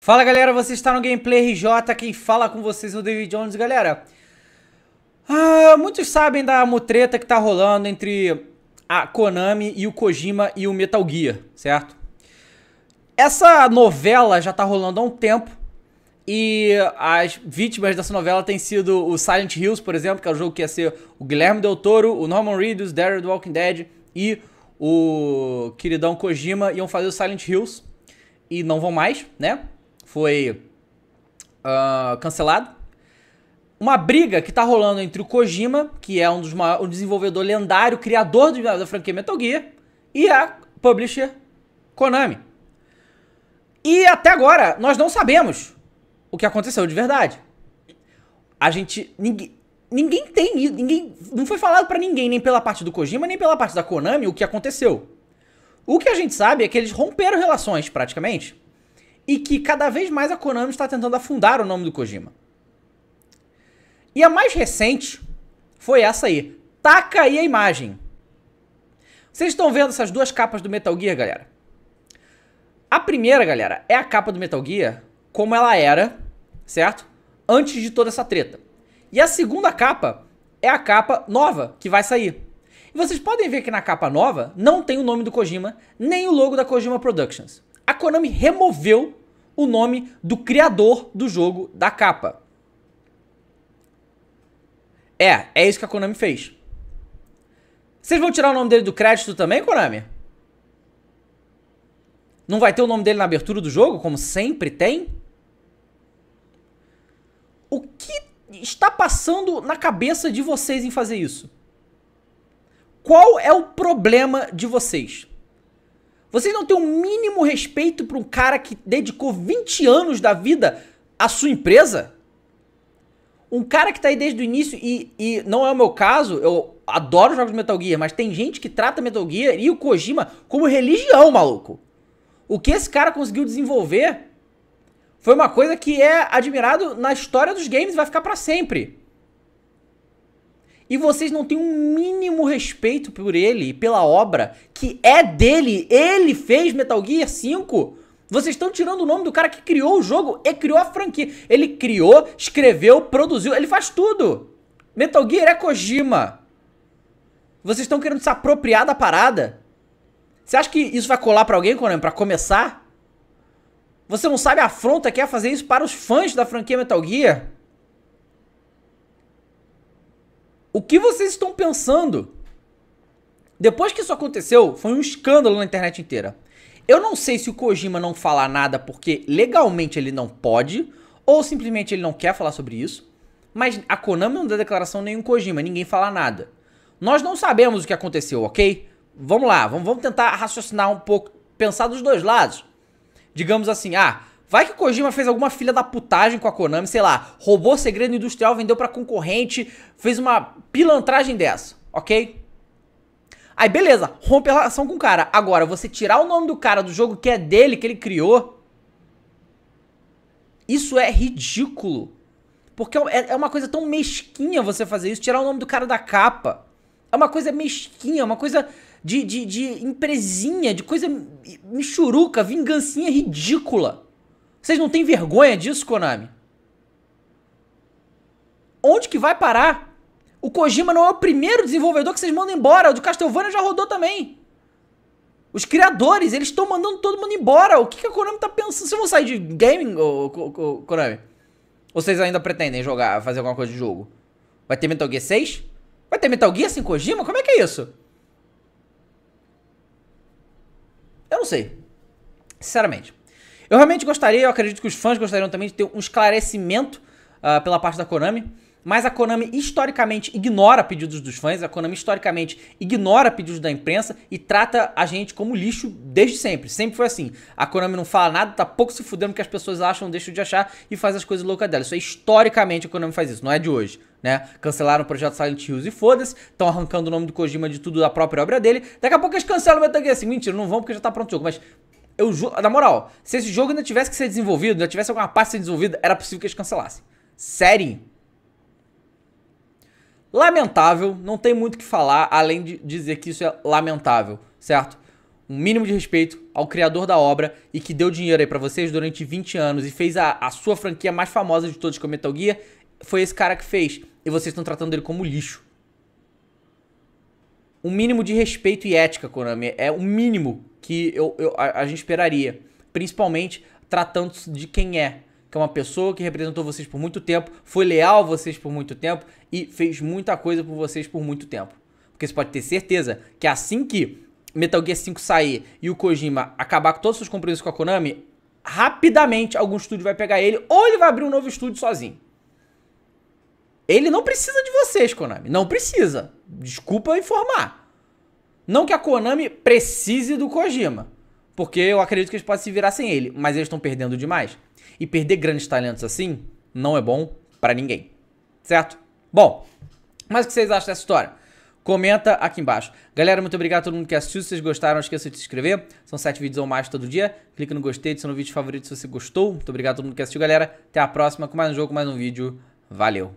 Fala galera, você está no Gameplay RJ, quem fala com vocês é o David Jones, galera. Ah, muitos sabem da mutreta que está rolando entre a Konami e o Kojima e o Metal Gear, certo? Essa novela já está rolando há um tempo e as vítimas dessa novela têm sido o Silent Hills, por exemplo, que é o jogo que ia ser o Guilherme Del Toro, o Norman Reedus, Daryl Walking Dead e o queridão Kojima iam fazer o Silent Hills e não vão mais, né? Foi uh, cancelado. Uma briga que tá rolando entre o Kojima, que é um dos maiores, um desenvolvedor lendário, criador do, da franquia Metal Gear, e a publisher Konami. E até agora, nós não sabemos o que aconteceu de verdade. A gente. Ninguém, ninguém tem, ninguém não foi falado para ninguém nem pela parte do Kojima nem pela parte da Konami o que aconteceu. O que a gente sabe é que eles romperam relações praticamente e que cada vez mais a Konami está tentando afundar o nome do Kojima. E a mais recente foi essa aí. Taca aí a imagem. Vocês estão vendo essas duas capas do Metal Gear, galera? A primeira, galera, é a capa do Metal Gear como ela era, certo? Antes de toda essa treta. E a segunda capa é a capa nova que vai sair. E vocês podem ver que na capa nova não tem o nome do Kojima, nem o logo da Kojima Productions. A Konami removeu o nome do criador do jogo da capa. É, é isso que a Konami fez. Vocês vão tirar o nome dele do crédito também, Konami? Não vai ter o nome dele na abertura do jogo, como sempre tem? O que está passando na cabeça de vocês em fazer isso? Qual é o problema de vocês? Vocês não têm o um mínimo respeito para um cara que dedicou 20 anos da vida à sua empresa? Um cara que está aí desde o início, e, e não é o meu caso, eu adoro jogos de Metal Gear, mas tem gente que trata Metal Gear e o Kojima como religião, maluco. O que esse cara conseguiu desenvolver foi uma coisa que é admirado na história dos games, vai ficar para sempre. E vocês não têm um mínimo respeito por ele e pela obra que é dele. Ele fez Metal Gear 5. Vocês estão tirando o nome do cara que criou o jogo e criou a franquia. Ele criou, escreveu, produziu, ele faz tudo. Metal Gear é Kojima. Vocês estão querendo se apropriar da parada? Você acha que isso vai colar para alguém, para pra começar? Você não sabe a afronta que é fazer isso para os fãs da franquia Metal Gear? O que vocês estão pensando? Depois que isso aconteceu, foi um escândalo na internet inteira. Eu não sei se o Kojima não falar nada porque legalmente ele não pode, ou simplesmente ele não quer falar sobre isso, mas a Konami não deu declaração o Kojima, ninguém fala nada. Nós não sabemos o que aconteceu, ok? Vamos lá, vamos tentar raciocinar um pouco, pensar dos dois lados digamos assim, ah, vai que o Kojima fez alguma filha da putagem com a Konami, sei lá, roubou segredo industrial, vendeu para concorrente, fez uma pilantragem dessa, ok? Aí beleza, rompe a relação com o cara. Agora, você tirar o nome do cara do jogo que é dele, que ele criou, isso é ridículo. Porque é, é uma coisa tão mesquinha você fazer isso, tirar o nome do cara da capa. É uma coisa mesquinha, uma coisa de, de, de empresinha, de coisa michuruca, vingancinha ridícula. Vocês não têm vergonha disso, Konami? Onde que vai parar? O Kojima não é o primeiro desenvolvedor que vocês mandam embora. O de Castlevania já rodou também. Os criadores, eles estão mandando todo mundo embora. O que, que a Konami tá pensando? Vocês vão sair de gaming, Konami? Ou vocês ainda pretendem jogar, fazer alguma coisa de jogo? Vai ter Metal Gear 6? Vai ter Metal Gear sem Kojima? Como é que é isso? Eu não sei. Sinceramente. Eu realmente gostaria, eu acredito que os fãs gostariam também de ter um esclarecimento uh, pela parte da Konami mas a Konami historicamente ignora pedidos dos fãs, a Konami historicamente ignora pedidos da imprensa e trata a gente como lixo desde sempre. Sempre foi assim. A Konami não fala nada, tá pouco se fudendo que as pessoas acham, deixam de achar e faz as coisas loucas dela. Isso é historicamente a Konami faz isso, não é de hoje. Né? Cancelaram o projeto Silent Hills e foda-se, estão arrancando o nome do Kojima de tudo da própria obra dele. Daqui a pouco eles cancelam o Metal Gear assim. Mentira, não vão porque já tá pronto o jogo, mas eu na moral, se esse jogo ainda tivesse que ser desenvolvido, ainda tivesse alguma parte a ser desenvolvida, era possível que eles cancelassem. Sério? Lamentável, não tem muito o que falar além de dizer que isso é lamentável, certo? Um mínimo de respeito ao criador da obra e que deu dinheiro aí para vocês durante 20 anos e fez a, a sua franquia mais famosa de todos, com é Metal Gear, foi esse cara que fez. E vocês estão tratando ele como lixo. Um mínimo de respeito e ética, Konami. É o mínimo que eu, eu a, a gente esperaria. Principalmente tratando de quem é, que é uma pessoa que representou vocês por muito tempo, foi leal a vocês por muito tempo e fez muita coisa por vocês por muito tempo. Porque você pode ter certeza que assim que Metal Gear 5 sair e o Kojima acabar com todos os seus compromissos com a Konami, rapidamente algum estúdio vai pegar ele ou ele vai abrir um novo estúdio sozinho. Ele não precisa de vocês, Konami. Não precisa. Desculpa informar. Não que a Konami precise do Kojima. Porque eu acredito que eles podem se virar sem ele, mas eles estão perdendo demais. E perder grandes talentos assim não é bom para ninguém. Certo? Bom, mas o que vocês acham dessa história? Comenta aqui embaixo. Galera, muito obrigado a todo mundo que assistiu. Se vocês gostaram, não esqueça de se inscrever. São sete vídeos ou mais todo dia. Clica no gostei, deixa no vídeo favorito se você gostou. Muito obrigado a todo mundo que assistiu, galera. Até a próxima com mais um jogo, mais um vídeo. Valeu!